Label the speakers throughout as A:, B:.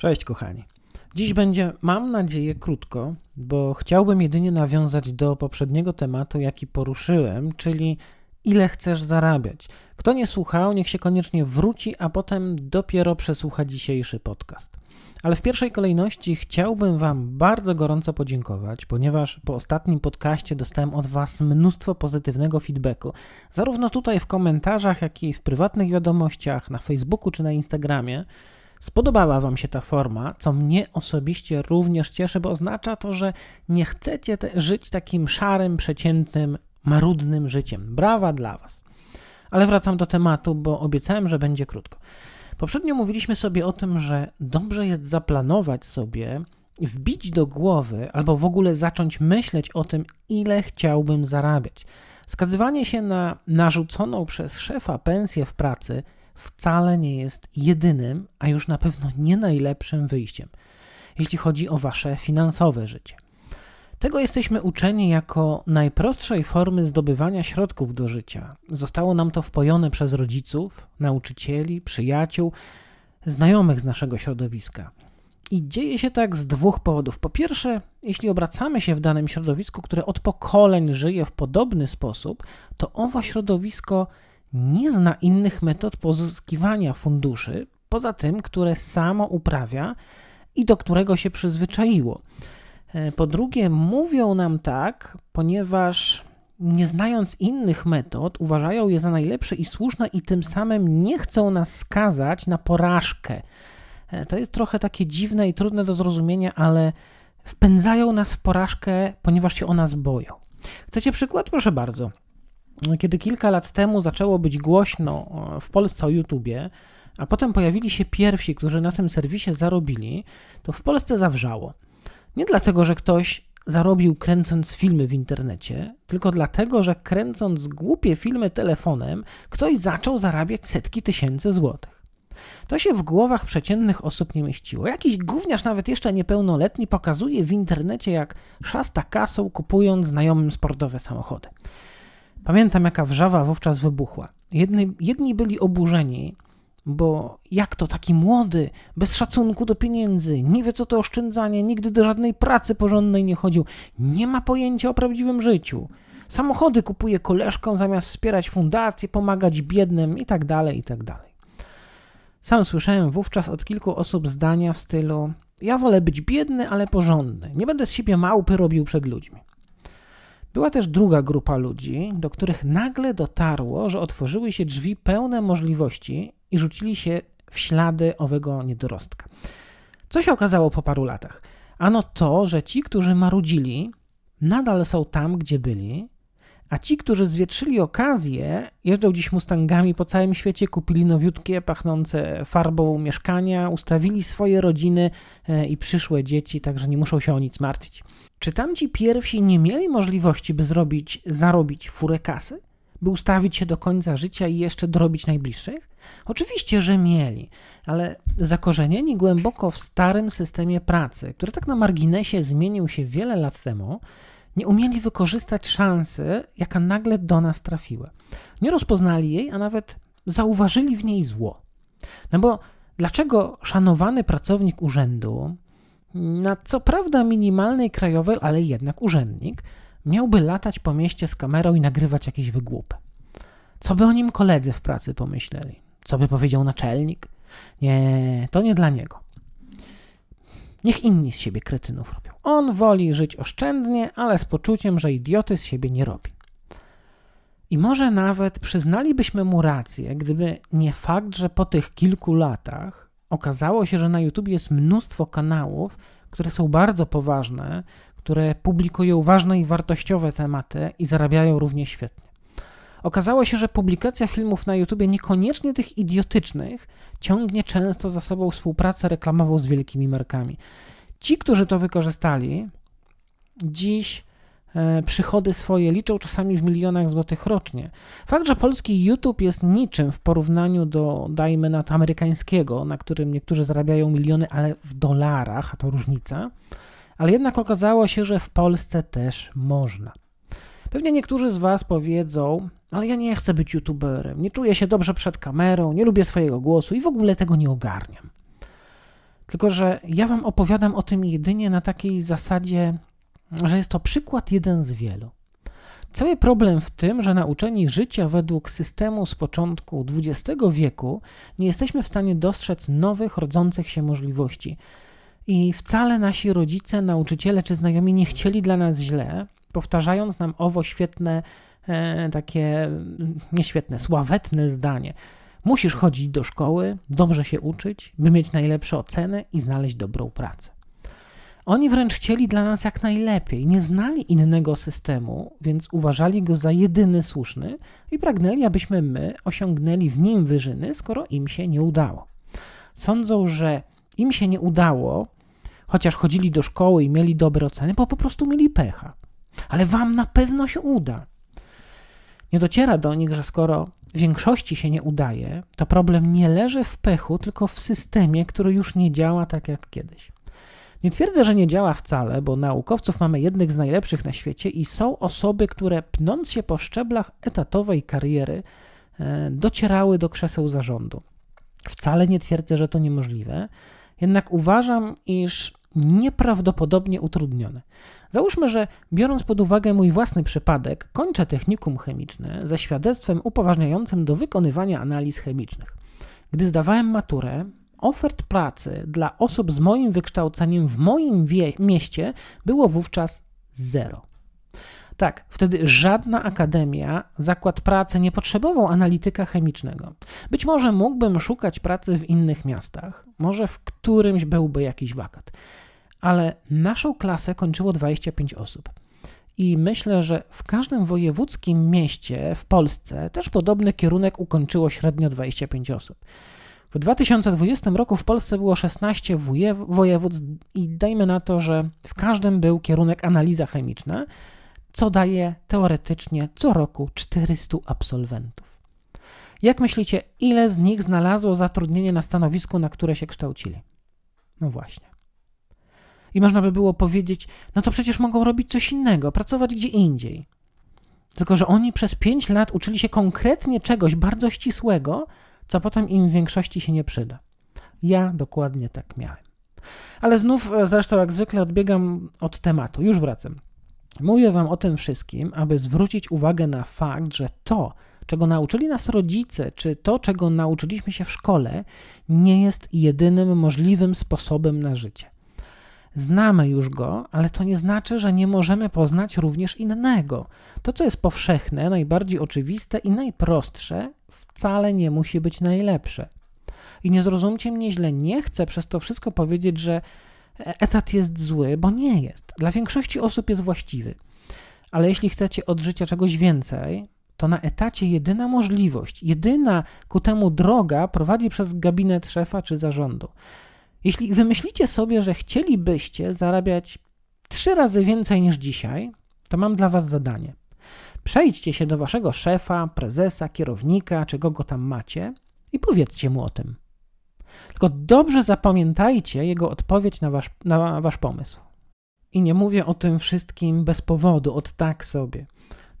A: Cześć kochani. Dziś będzie, mam nadzieję, krótko, bo chciałbym jedynie nawiązać do poprzedniego tematu, jaki poruszyłem, czyli ile chcesz zarabiać. Kto nie słuchał, niech się koniecznie wróci, a potem dopiero przesłucha dzisiejszy podcast. Ale w pierwszej kolejności chciałbym Wam bardzo gorąco podziękować, ponieważ po ostatnim podcaście dostałem od Was mnóstwo pozytywnego feedbacku, zarówno tutaj w komentarzach, jak i w prywatnych wiadomościach, na Facebooku czy na Instagramie. Spodobała Wam się ta forma, co mnie osobiście również cieszy, bo oznacza to, że nie chcecie te, żyć takim szarym, przeciętnym, marudnym życiem. Brawa dla Was. Ale wracam do tematu, bo obiecałem, że będzie krótko. Poprzednio mówiliśmy sobie o tym, że dobrze jest zaplanować sobie, wbić do głowy albo w ogóle zacząć myśleć o tym, ile chciałbym zarabiać. Skazywanie się na narzuconą przez szefa pensję w pracy – wcale nie jest jedynym, a już na pewno nie najlepszym wyjściem, jeśli chodzi o wasze finansowe życie. Tego jesteśmy uczeni jako najprostszej formy zdobywania środków do życia. Zostało nam to wpojone przez rodziców, nauczycieli, przyjaciół, znajomych z naszego środowiska. I dzieje się tak z dwóch powodów. Po pierwsze, jeśli obracamy się w danym środowisku, które od pokoleń żyje w podobny sposób, to owo środowisko nie zna innych metod pozyskiwania funduszy poza tym, które samo uprawia i do którego się przyzwyczaiło. E, po drugie, mówią nam tak, ponieważ nie znając innych metod, uważają je za najlepsze i słuszne i tym samym nie chcą nas skazać na porażkę. E, to jest trochę takie dziwne i trudne do zrozumienia, ale wpędzają nas w porażkę, ponieważ się o nas boją. Chcecie przykład? Proszę bardzo kiedy kilka lat temu zaczęło być głośno e, w Polsce o YouTubie, a potem pojawili się pierwsi, którzy na tym serwisie zarobili, to w Polsce zawrzało. Nie dlatego, że ktoś zarobił kręcąc filmy w internecie, tylko dlatego, że kręcąc głupie filmy telefonem, ktoś zaczął zarabiać setki tysięcy złotych. To się w głowach przeciętnych osób nie mieściło. Jakiś gówniarz, nawet jeszcze niepełnoletni, pokazuje w internecie, jak szasta kasą kupując znajomym sportowe samochody. Pamiętam, jaka wrzawa wówczas wybuchła. Jedni, jedni byli oburzeni, bo jak to taki młody, bez szacunku do pieniędzy, nie wie co to oszczędzanie, nigdy do żadnej pracy porządnej nie chodził, nie ma pojęcia o prawdziwym życiu. Samochody kupuje koleżką zamiast wspierać fundacje, pomagać biednym itd., tak itd. Tak Sam słyszałem wówczas od kilku osób zdania w stylu ja wolę być biedny, ale porządny. Nie będę z siebie małpy robił przed ludźmi. Była też druga grupa ludzi, do których nagle dotarło, że otworzyły się drzwi pełne możliwości i rzucili się w ślady owego niedorostka. Co się okazało po paru latach? Ano to, że ci, którzy marudzili, nadal są tam, gdzie byli, a ci, którzy zwietrzyli okazję, jeżdżą dziś Mustangami po całym świecie, kupili nowiutkie, pachnące farbą mieszkania, ustawili swoje rodziny e, i przyszłe dzieci, także nie muszą się o nic martwić. Czy tamci pierwsi nie mieli możliwości, by zrobić, zarobić furę kasy? By ustawić się do końca życia i jeszcze dorobić najbliższych? Oczywiście, że mieli, ale zakorzenieni głęboko w starym systemie pracy, który tak na marginesie zmienił się wiele lat temu, nie umieli wykorzystać szansy, jaka nagle do nas trafiła. Nie rozpoznali jej, a nawet zauważyli w niej zło. No bo dlaczego szanowany pracownik urzędu, na co prawda minimalnej krajowej, ale jednak urzędnik, miałby latać po mieście z kamerą i nagrywać jakieś wygłupy? Co by o nim koledzy w pracy pomyśleli? Co by powiedział naczelnik? Nie, to nie dla niego. Niech inni z siebie kretynów robią. On woli żyć oszczędnie, ale z poczuciem, że idioty z siebie nie robi. I może nawet przyznalibyśmy mu rację, gdyby nie fakt, że po tych kilku latach okazało się, że na YouTube jest mnóstwo kanałów, które są bardzo poważne, które publikują ważne i wartościowe tematy i zarabiają równie świetnie. Okazało się, że publikacja filmów na YouTube, niekoniecznie tych idiotycznych, ciągnie często za sobą współpracę reklamową z wielkimi markami. Ci, którzy to wykorzystali, dziś e, przychody swoje liczą czasami w milionach złotych rocznie. Fakt, że polski YouTube jest niczym w porównaniu do, dajmy na to, amerykańskiego, na którym niektórzy zarabiają miliony, ale w dolarach, a to różnica, ale jednak okazało się, że w Polsce też można. Pewnie niektórzy z Was powiedzą, ale ja nie chcę być youtuberem, nie czuję się dobrze przed kamerą, nie lubię swojego głosu i w ogóle tego nie ogarniam. Tylko, że ja Wam opowiadam o tym jedynie na takiej zasadzie, że jest to przykład jeden z wielu. Cały problem w tym, że nauczeni życia według systemu z początku XX wieku nie jesteśmy w stanie dostrzec nowych, rodzących się możliwości. I wcale nasi rodzice, nauczyciele czy znajomi nie chcieli dla nas źle, powtarzając nam owo świetne, e, takie mm, nieświetne, sławetne zdanie. Musisz chodzić do szkoły, dobrze się uczyć, by mieć najlepsze oceny i znaleźć dobrą pracę. Oni wręcz chcieli dla nas jak najlepiej, nie znali innego systemu, więc uważali go za jedyny słuszny i pragnęli, abyśmy my osiągnęli w nim wyżyny, skoro im się nie udało. Sądzą, że im się nie udało, chociaż chodzili do szkoły i mieli dobre oceny, bo po prostu mieli pecha ale wam na pewno się uda. Nie dociera do nich, że skoro większości się nie udaje, to problem nie leży w pechu, tylko w systemie, który już nie działa tak jak kiedyś. Nie twierdzę, że nie działa wcale, bo naukowców mamy jednych z najlepszych na świecie i są osoby, które pnąc się po szczeblach etatowej kariery, e, docierały do krzeseł zarządu. Wcale nie twierdzę, że to niemożliwe, jednak uważam, iż nieprawdopodobnie utrudnione. Załóżmy, że biorąc pod uwagę mój własny przypadek, kończę technikum chemiczne ze świadectwem upoważniającym do wykonywania analiz chemicznych. Gdy zdawałem maturę, ofert pracy dla osób z moim wykształceniem w moim mieście było wówczas zero. Tak, wtedy żadna akademia, zakład pracy nie potrzebował analityka chemicznego. Być może mógłbym szukać pracy w innych miastach, może w którymś byłby jakiś wakat ale naszą klasę kończyło 25 osób. I myślę, że w każdym wojewódzkim mieście w Polsce też podobny kierunek ukończyło średnio 25 osób. W 2020 roku w Polsce było 16 województw i dajmy na to, że w każdym był kierunek analiza chemiczna, co daje teoretycznie co roku 400 absolwentów. Jak myślicie, ile z nich znalazło zatrudnienie na stanowisku, na które się kształcili? No właśnie. I można by było powiedzieć, no to przecież mogą robić coś innego, pracować gdzie indziej. Tylko, że oni przez 5 lat uczyli się konkretnie czegoś bardzo ścisłego, co potem im w większości się nie przyda. Ja dokładnie tak miałem. Ale znów, e, zresztą jak zwykle, odbiegam od tematu. Już wracam. Mówię Wam o tym wszystkim, aby zwrócić uwagę na fakt, że to, czego nauczyli nas rodzice, czy to, czego nauczyliśmy się w szkole, nie jest jedynym możliwym sposobem na życie. Znamy już go, ale to nie znaczy, że nie możemy poznać również innego. To, co jest powszechne, najbardziej oczywiste i najprostsze, wcale nie musi być najlepsze. I nie zrozumcie mnie źle, nie chcę przez to wszystko powiedzieć, że etat jest zły, bo nie jest. Dla większości osób jest właściwy. Ale jeśli chcecie od życia czegoś więcej, to na etacie jedyna możliwość, jedyna ku temu droga prowadzi przez gabinet szefa czy zarządu. Jeśli wymyślicie sobie, że chcielibyście zarabiać trzy razy więcej niż dzisiaj, to mam dla Was zadanie. Przejdźcie się do Waszego szefa, prezesa, kierownika czy kogo tam macie i powiedzcie mu o tym. Tylko dobrze zapamiętajcie jego odpowiedź na wasz, na wasz pomysł. I nie mówię o tym wszystkim bez powodu, od tak sobie.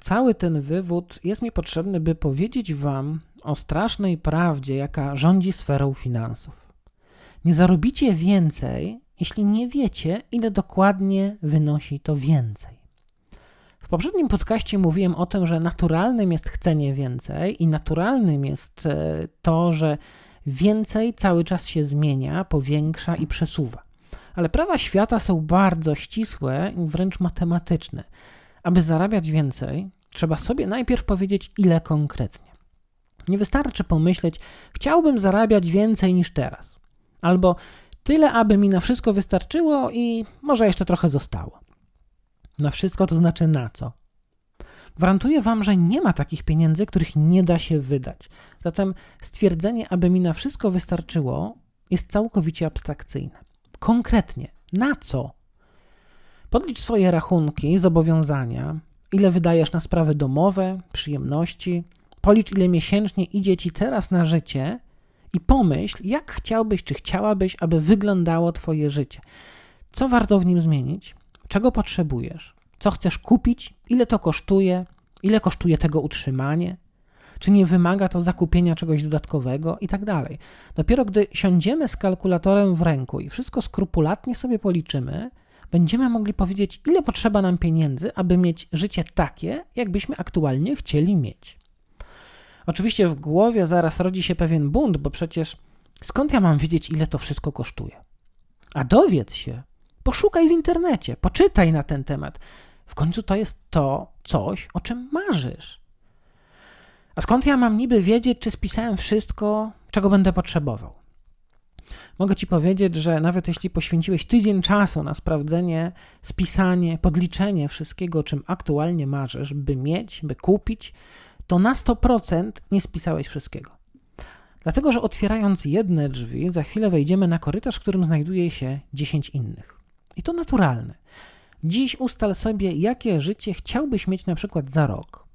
A: Cały ten wywód jest mi potrzebny, by powiedzieć Wam o strasznej prawdzie, jaka rządzi sferą finansów. Nie zarobicie więcej, jeśli nie wiecie, ile dokładnie wynosi to więcej. W poprzednim podcaście mówiłem o tym, że naturalnym jest chcenie więcej i naturalnym jest e, to, że więcej cały czas się zmienia, powiększa i przesuwa. Ale prawa świata są bardzo ścisłe, i wręcz matematyczne. Aby zarabiać więcej, trzeba sobie najpierw powiedzieć, ile konkretnie. Nie wystarczy pomyśleć, chciałbym zarabiać więcej niż teraz albo tyle, aby mi na wszystko wystarczyło i może jeszcze trochę zostało. Na wszystko to znaczy na co? Gwarantuję Wam, że nie ma takich pieniędzy, których nie da się wydać. Zatem stwierdzenie, aby mi na wszystko wystarczyło, jest całkowicie abstrakcyjne. Konkretnie, na co? Podlicz swoje rachunki, zobowiązania, ile wydajesz na sprawy domowe, przyjemności, policz ile miesięcznie idzie Ci teraz na życie i pomyśl, jak chciałbyś czy chciałabyś, aby wyglądało Twoje życie. Co warto w nim zmienić? Czego potrzebujesz? Co chcesz kupić? Ile to kosztuje? Ile kosztuje tego utrzymanie? Czy nie wymaga to zakupienia czegoś dodatkowego i tak dalej. Dopiero gdy siądziemy z kalkulatorem w ręku i wszystko skrupulatnie sobie policzymy, będziemy mogli powiedzieć, ile potrzeba nam pieniędzy, aby mieć życie takie, jakbyśmy aktualnie chcieli mieć. Oczywiście w głowie zaraz rodzi się pewien bunt, bo przecież skąd ja mam wiedzieć, ile to wszystko kosztuje? A dowiedz się, poszukaj w internecie, poczytaj na ten temat. W końcu to jest to coś, o czym marzysz. A skąd ja mam niby wiedzieć, czy spisałem wszystko, czego będę potrzebował? Mogę ci powiedzieć, że nawet jeśli poświęciłeś tydzień czasu na sprawdzenie, spisanie, podliczenie wszystkiego, o czym aktualnie marzysz, by mieć, by kupić, to na 100% nie spisałeś wszystkiego. Dlatego, że otwierając jedne drzwi, za chwilę wejdziemy na korytarz, w którym znajduje się 10 innych. I to naturalne. Dziś ustal sobie, jakie życie chciałbyś mieć na przykład za rok.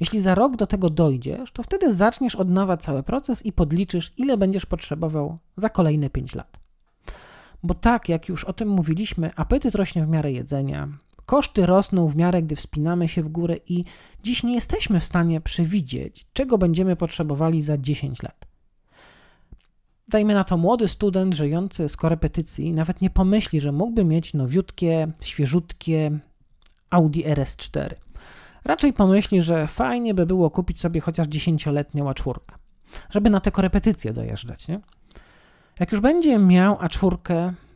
A: Jeśli za rok do tego dojdziesz, to wtedy zaczniesz od nowa cały proces i podliczysz, ile będziesz potrzebował za kolejne 5 lat. Bo tak, jak już o tym mówiliśmy, apetyt rośnie w miarę jedzenia, Koszty rosną w miarę, gdy wspinamy się w górę i dziś nie jesteśmy w stanie przewidzieć, czego będziemy potrzebowali za 10 lat. Dajmy na to młody student żyjący z korepetycji nawet nie pomyśli, że mógłby mieć nowiutkie, świeżutkie Audi RS4. Raczej pomyśli, że fajnie by było kupić sobie chociaż 10-letnią A4, żeby na te korepetycje dojeżdżać. Nie? Jak już będzie miał A4,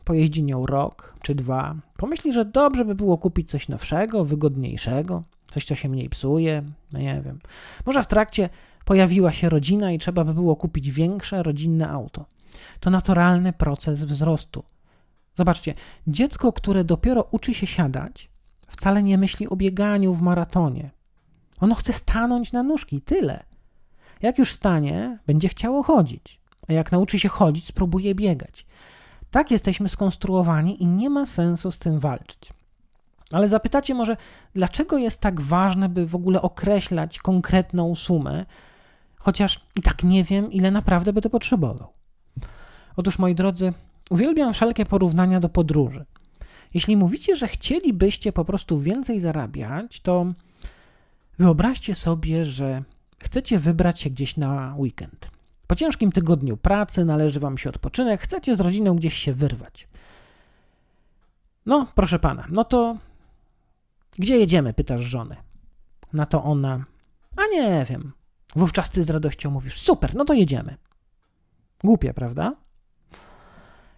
A: pojeździ nią rok czy dwa, pomyśli, że dobrze by było kupić coś nowszego, wygodniejszego, coś, co się mniej psuje, no nie wiem. Może w trakcie pojawiła się rodzina i trzeba by było kupić większe rodzinne auto. To naturalny proces wzrostu. Zobaczcie, dziecko, które dopiero uczy się siadać, wcale nie myśli o bieganiu w maratonie. Ono chce stanąć na nóżki, tyle. Jak już stanie, będzie chciało chodzić, a jak nauczy się chodzić, spróbuje biegać. Tak jesteśmy skonstruowani i nie ma sensu z tym walczyć. Ale zapytacie może, dlaczego jest tak ważne, by w ogóle określać konkretną sumę, chociaż i tak nie wiem, ile naprawdę by to potrzebował. Otóż, moi drodzy, uwielbiam wszelkie porównania do podróży. Jeśli mówicie, że chcielibyście po prostu więcej zarabiać, to wyobraźcie sobie, że chcecie wybrać się gdzieś na weekend. Po ciężkim tygodniu pracy należy Wam się odpoczynek, chcecie z rodziną gdzieś się wyrwać. No, proszę pana, no to gdzie jedziemy? Pytasz żony. Na to ona, a nie wiem. Wówczas ty z radością mówisz, super, no to jedziemy. Głupie, prawda?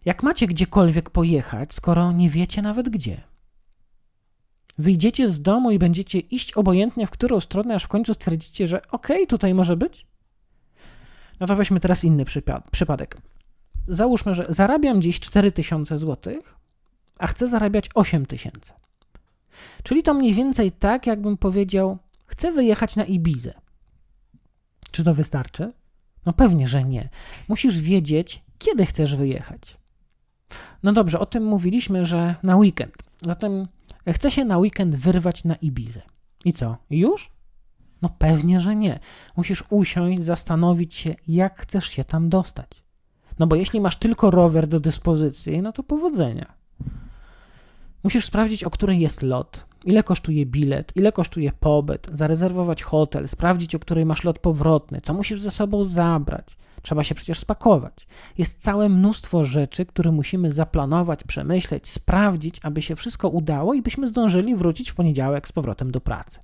A: Jak macie gdziekolwiek pojechać, skoro nie wiecie nawet gdzie? Wyjdziecie z domu i będziecie iść obojętnie w którą stronę, aż w końcu stwierdzicie, że okej, okay, tutaj może być? No to weźmy teraz inny przypadek. Załóżmy, że zarabiam dziś 4000 zł, a chcę zarabiać 8000. Czyli to mniej więcej tak, jakbym powiedział, chcę wyjechać na Ibizę. Czy to wystarczy? No pewnie, że nie. Musisz wiedzieć, kiedy chcesz wyjechać. No dobrze, o tym mówiliśmy, że na weekend. Zatem chcę się na weekend wyrwać na Ibizę. I co? Już? No pewnie, że nie. Musisz usiąść, zastanowić się, jak chcesz się tam dostać. No bo jeśli masz tylko rower do dyspozycji, no to powodzenia. Musisz sprawdzić, o której jest lot, ile kosztuje bilet, ile kosztuje pobyt, zarezerwować hotel, sprawdzić, o której masz lot powrotny, co musisz ze sobą zabrać. Trzeba się przecież spakować. Jest całe mnóstwo rzeczy, które musimy zaplanować, przemyśleć, sprawdzić, aby się wszystko udało i byśmy zdążyli wrócić w poniedziałek z powrotem do pracy.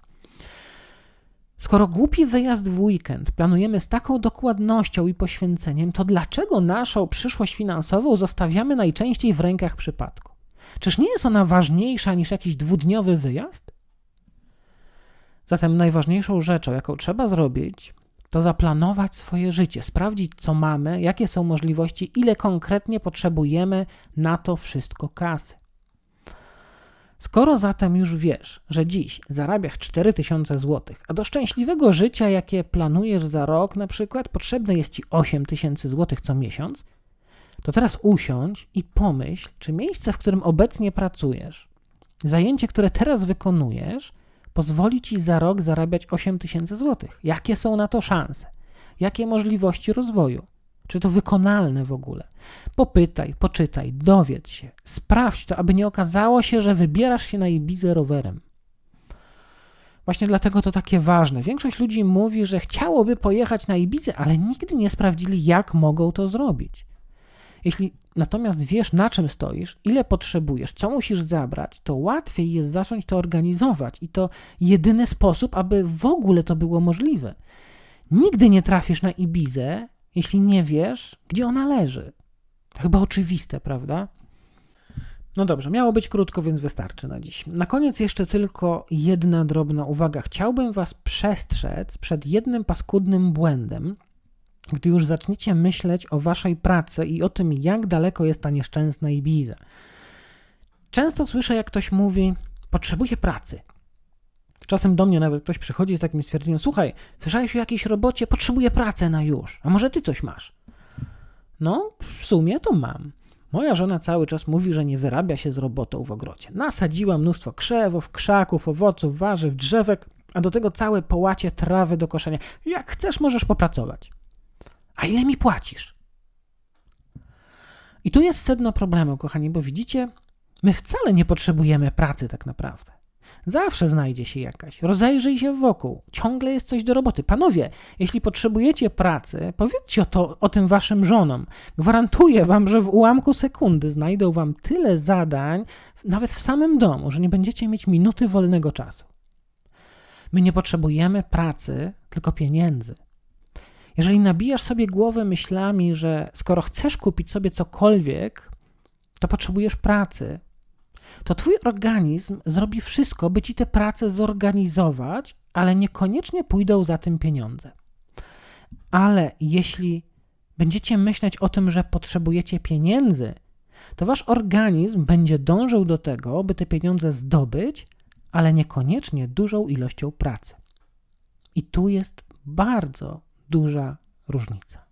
A: Skoro głupi wyjazd w weekend planujemy z taką dokładnością i poświęceniem, to dlaczego naszą przyszłość finansową zostawiamy najczęściej w rękach przypadku? Czyż nie jest ona ważniejsza niż jakiś dwudniowy wyjazd? Zatem najważniejszą rzeczą, jaką trzeba zrobić, to zaplanować swoje życie, sprawdzić, co mamy, jakie są możliwości, ile konkretnie potrzebujemy na to wszystko kasy. Skoro zatem już wiesz, że dziś zarabiasz 4000 zł, a do szczęśliwego życia, jakie planujesz za rok na przykład, potrzebne jest ci 8000 zł co miesiąc, to teraz usiądź i pomyśl, czy miejsce, w którym obecnie pracujesz, zajęcie, które teraz wykonujesz, pozwoli ci za rok zarabiać 8000 zł. Jakie są na to szanse? Jakie możliwości rozwoju? Czy to wykonalne w ogóle? Popytaj, poczytaj, dowiedz się, sprawdź to, aby nie okazało się, że wybierasz się na Ibizę rowerem. Właśnie dlatego to takie ważne. Większość ludzi mówi, że chciałoby pojechać na Ibizę, ale nigdy nie sprawdzili, jak mogą to zrobić. Jeśli natomiast wiesz, na czym stoisz, ile potrzebujesz, co musisz zabrać, to łatwiej jest zacząć to organizować i to jedyny sposób, aby w ogóle to było możliwe. Nigdy nie trafisz na Ibizę, jeśli nie wiesz, gdzie ona leży? Chyba oczywiste, prawda? No dobrze, miało być krótko, więc wystarczy na dziś. Na koniec jeszcze tylko jedna drobna uwaga. Chciałbym Was przestrzec przed jednym paskudnym błędem, gdy już zaczniecie myśleć o Waszej pracy i o tym, jak daleko jest ta nieszczęsna Ibiza. Często słyszę, jak ktoś mówi: Potrzebuję pracy, Czasem do mnie nawet ktoś przychodzi z takim stwierdzeniem: Słuchaj, słyszałeś o jakiejś robocie, potrzebuję pracy na już, a może ty coś masz? No, w sumie to mam. Moja żona cały czas mówi, że nie wyrabia się z robotą w ogrodzie. Nasadziła mnóstwo krzewów, krzaków, owoców, warzyw, drzewek, a do tego całe połacie trawy do koszenia. Jak chcesz, możesz popracować. A ile mi płacisz? I tu jest sedno problemu, kochani, bo widzicie, my wcale nie potrzebujemy pracy tak naprawdę. Zawsze znajdzie się jakaś. Rozejrzyj się wokół. Ciągle jest coś do roboty. Panowie, jeśli potrzebujecie pracy, powiedzcie o, to, o tym waszym żonom. Gwarantuję wam, że w ułamku sekundy znajdą wam tyle zadań, nawet w samym domu, że nie będziecie mieć minuty wolnego czasu. My nie potrzebujemy pracy, tylko pieniędzy. Jeżeli nabijasz sobie głowę myślami, że skoro chcesz kupić sobie cokolwiek, to potrzebujesz pracy, to twój organizm zrobi wszystko, by ci tę pracę zorganizować, ale niekoniecznie pójdą za tym pieniądze. Ale jeśli będziecie myśleć o tym, że potrzebujecie pieniędzy, to wasz organizm będzie dążył do tego, by te pieniądze zdobyć, ale niekoniecznie dużą ilością pracy. I tu jest bardzo duża różnica.